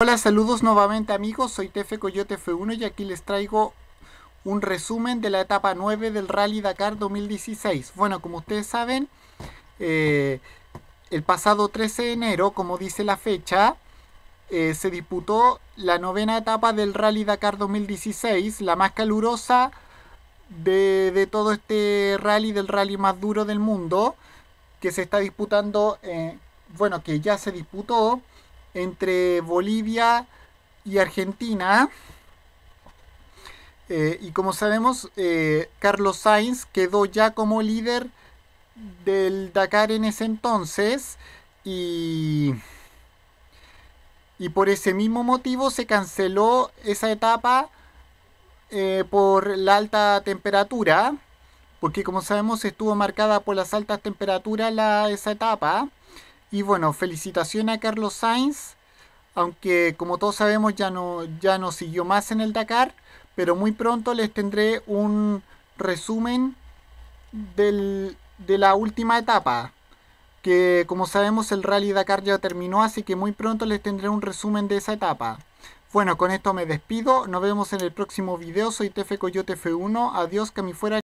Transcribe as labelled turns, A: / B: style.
A: Hola, saludos nuevamente amigos, soy Tefe Coyote F1 y aquí les traigo un resumen de la etapa 9 del Rally Dakar 2016. Bueno, como ustedes saben, eh, el pasado 13 de enero, como dice la fecha, eh, se disputó la novena etapa del Rally Dakar 2016, la más calurosa de, todo este rally, del rally más duro del mundo, que se está disputando, eh, bueno, que ya se disputó entre Bolivia y Argentina. Eh, y como sabemos, eh, Carlos Sainz quedó ya como líder del Dakar en ese entonces y, por ese mismo motivo se canceló esa etapa eh, por la alta temperatura, porque como sabemos estuvo marcada por las altas temperaturas esa etapa. Y bueno, felicitaciones a Carlos Sainz, aunque como todos sabemos ya no, ya no siguió más en el Dakar, pero muy pronto les tendré un resumen de la última etapa, que como sabemos el Rally Dakar ya terminó, así que muy pronto les tendré un resumen de esa etapa. Bueno, con esto me despido, nos vemos en el próximo video, soy Tefe Coyote F1, adiós que mi fuera